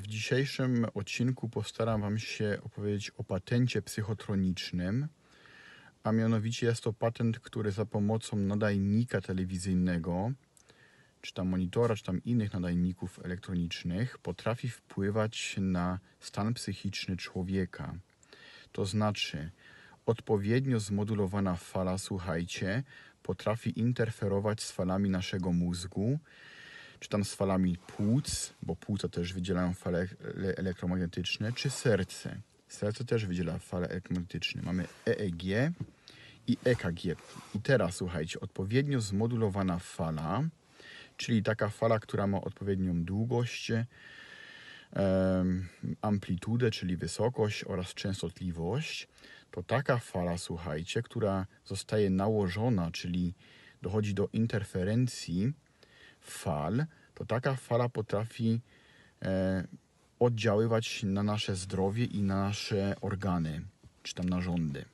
W dzisiejszym odcinku postaram Wam się opowiedzieć o patencie psychotronicznym, a mianowicie jest to patent, który za pomocą nadajnika telewizyjnego, czy tam monitora, czy tam innych nadajników elektronicznych, potrafi wpływać na stan psychiczny człowieka. To znaczy, odpowiednio zmodulowana fala, słuchajcie, potrafi interferować z falami naszego mózgu czy tam z falami płuc, bo płuca też wydzielają fale elektromagnetyczne, czy serce. Serce też wydziela fale elektromagnetyczne. Mamy EEG i EKG. I teraz słuchajcie, odpowiednio zmodulowana fala, czyli taka fala, która ma odpowiednią długość, amplitudę, czyli wysokość oraz częstotliwość, to taka fala, słuchajcie, która zostaje nałożona, czyli dochodzi do interferencji fal, to taka fala potrafi e, oddziaływać na nasze zdrowie i na nasze organy, czy tam narządy.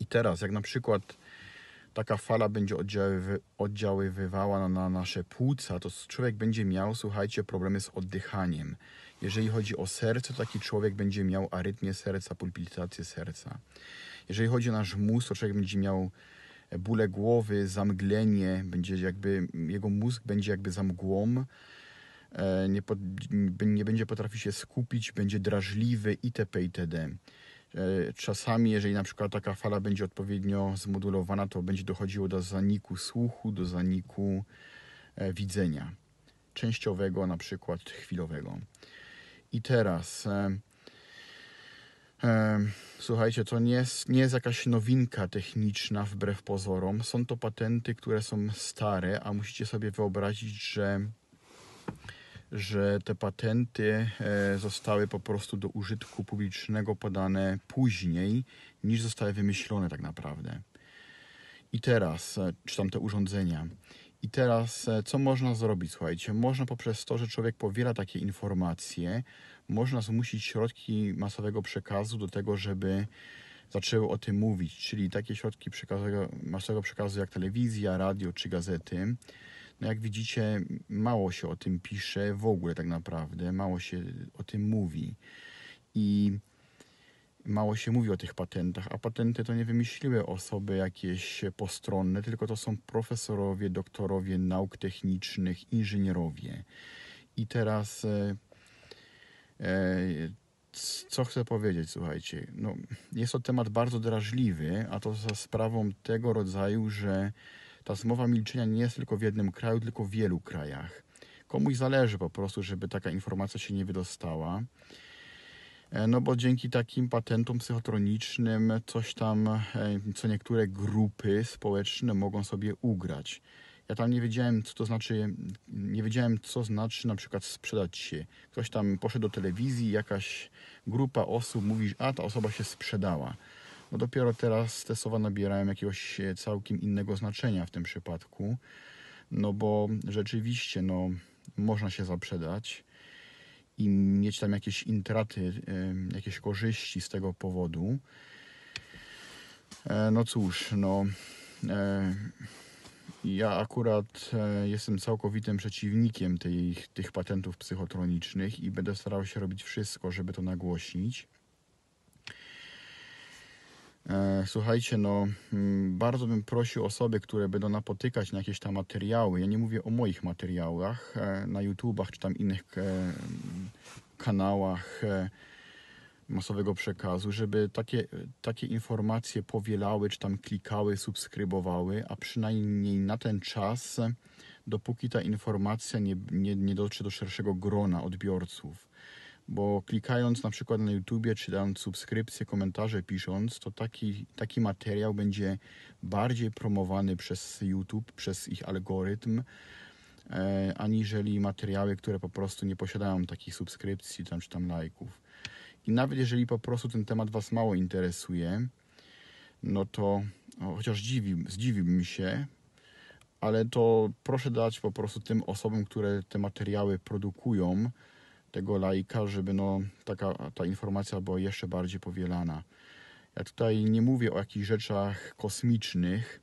I teraz, jak na przykład taka fala będzie oddziaływy, oddziaływała na, na nasze płuca, to człowiek będzie miał, słuchajcie, problemy z oddychaniem. Jeżeli chodzi o serce, to taki człowiek będzie miał arytmię serca, pulpitację serca. Jeżeli chodzi o nasz mózg, to człowiek będzie miał bóle głowy, zamglenie, będzie jakby, jego mózg będzie jakby za mgłą, e, nie, pod, nie będzie potrafił się skupić, będzie drażliwy itp. itd. E, czasami, jeżeli na przykład taka fala będzie odpowiednio zmodulowana, to będzie dochodziło do zaniku słuchu, do zaniku e, widzenia częściowego, na przykład chwilowego. I teraz Słuchajcie, to nie jest, nie jest jakaś nowinka techniczna wbrew pozorom. Są to patenty, które są stare, a musicie sobie wyobrazić, że, że te patenty e, zostały po prostu do użytku publicznego podane później niż zostały wymyślone tak naprawdę. I teraz, e, czy tam te urządzenia. I teraz, e, co można zrobić? Słuchajcie, można poprzez to, że człowiek powiela takie informacje, można zmusić środki masowego przekazu do tego, żeby zaczęły o tym mówić, czyli takie środki masowego przekazu jak telewizja, radio czy gazety. No jak widzicie, mało się o tym pisze w ogóle tak naprawdę, mało się o tym mówi. I mało się mówi o tych patentach, a patenty to nie wymyśliły osoby jakieś postronne, tylko to są profesorowie, doktorowie nauk technicznych, inżynierowie. I teraz e, e, co chcę powiedzieć, słuchajcie, no, jest to temat bardzo drażliwy, a to za sprawą tego rodzaju, że ta zmowa milczenia nie jest tylko w jednym kraju, tylko w wielu krajach. Komuś zależy po prostu, żeby taka informacja się nie wydostała. E, no bo dzięki takim patentom psychotronicznym coś tam, e, co niektóre grupy społeczne mogą sobie ugrać. Ja tam nie wiedziałem, co to znaczy, nie wiedziałem, co znaczy na przykład sprzedać się. Ktoś tam poszedł do telewizji, jakaś grupa osób mówi, a ta osoba się sprzedała. No dopiero teraz te słowa nabierają jakiegoś e, całkiem innego znaczenia w tym przypadku, no bo rzeczywiście, no, można się zaprzedać i mieć tam jakieś intraty, jakieś korzyści z tego powodu. E, no cóż, no e, ja akurat e, jestem całkowitym przeciwnikiem tych, tych patentów psychotronicznych i będę starał się robić wszystko, żeby to nagłośnić. Słuchajcie, no mm, bardzo bym prosił osoby, które będą napotykać na jakieś tam materiały. Ja nie mówię o moich materiałach e, na YouTubach czy tam innych e, kanałach e, masowego przekazu, żeby takie, takie informacje powielały, czy tam klikały, subskrybowały, a przynajmniej na ten czas, dopóki ta informacja nie, nie, nie dotrze do szerszego grona odbiorców bo klikając na przykład na YouTubie, czy dając subskrypcję, komentarze pisząc, to taki, taki materiał będzie bardziej promowany przez YouTube, przez ich algorytm, e, aniżeli materiały, które po prostu nie posiadają takich subskrypcji tam, czy tam lajków. I nawet jeżeli po prostu ten temat Was mało interesuje, no to no, chociaż dziwi, zdziwiłbym się, ale to proszę dać po prostu tym osobom, które te materiały produkują, tego laika, żeby no, taka, ta informacja była jeszcze bardziej powielana. Ja tutaj nie mówię o jakichś rzeczach kosmicznych,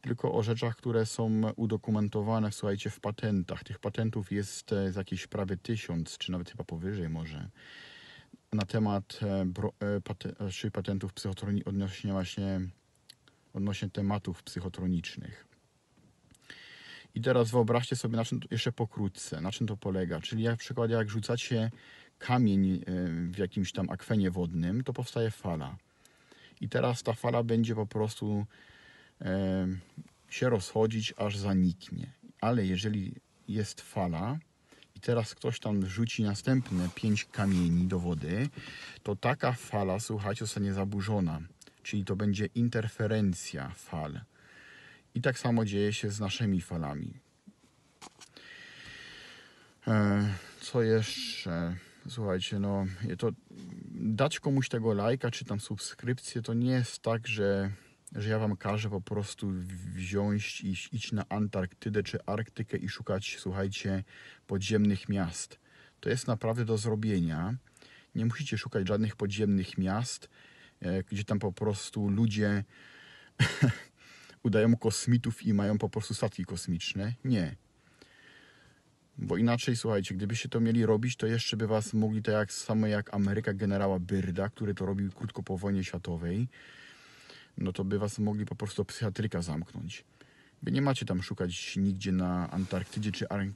tylko o rzeczach, które są udokumentowane, słuchajcie, w patentach. Tych patentów jest e, z jakieś prawie tysiąc, czy nawet chyba powyżej może, na temat e, e, patentów psychotronicznych odnośnie właśnie odnośnie tematów psychotronicznych. I teraz wyobraźcie sobie, na czym to, jeszcze pokrótce, na czym to polega. Czyli jak przykład, jak rzucacie kamień y, w jakimś tam akwenie wodnym, to powstaje fala. I teraz ta fala będzie po prostu e, się rozchodzić, aż zaniknie. Ale jeżeli jest fala i teraz ktoś tam rzuci następne pięć kamieni do wody, to taka fala, słuchajcie, zostanie zaburzona. Czyli to będzie interferencja fal i tak samo dzieje się z naszymi falami. E, co jeszcze? Słuchajcie, no to dać komuś tego lajka czy tam subskrypcję, to nie jest tak, że, że ja wam każę po prostu wziąć i iść na Antarktydę czy Arktykę i szukać, słuchajcie, podziemnych miast. To jest naprawdę do zrobienia. Nie musicie szukać żadnych podziemnych miast, e, gdzie tam po prostu ludzie udają kosmitów i mają po prostu statki kosmiczne. Nie. Bo inaczej, słuchajcie, gdybyście to mieli robić, to jeszcze by was mogli tak jak, samo jak Ameryka generała Byrda, który to robił krótko po wojnie światowej, no to by was mogli po prostu psychiatryka zamknąć. Wy nie macie tam szukać nigdzie na Antarktydzie czy